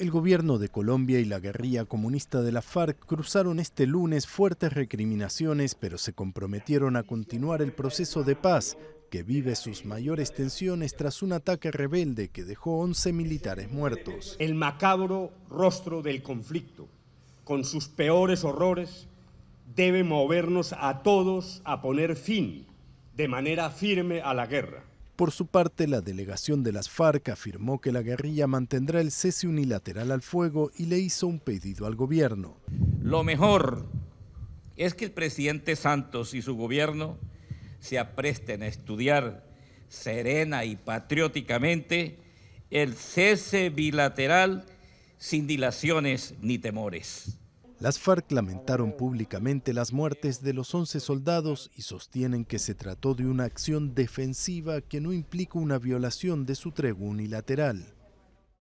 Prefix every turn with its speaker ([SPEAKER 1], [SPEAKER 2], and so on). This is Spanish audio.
[SPEAKER 1] El gobierno de Colombia y la guerrilla comunista de la FARC cruzaron este lunes fuertes recriminaciones, pero se comprometieron a continuar el proceso de paz, que vive sus mayores tensiones tras un ataque rebelde
[SPEAKER 2] que dejó 11 militares muertos. El macabro rostro del conflicto, con sus peores horrores, debe movernos a todos a poner fin de manera firme a la guerra.
[SPEAKER 1] Por su parte, la delegación de las FARC afirmó que la guerrilla mantendrá el cese unilateral al fuego y le hizo un pedido al gobierno.
[SPEAKER 3] Lo mejor es que el presidente Santos y su gobierno se apresten a estudiar serena y patrióticamente el cese bilateral sin dilaciones ni temores.
[SPEAKER 1] Las FARC lamentaron públicamente las muertes de los 11 soldados y sostienen que se trató de una acción defensiva que no implica una violación de su tregua unilateral.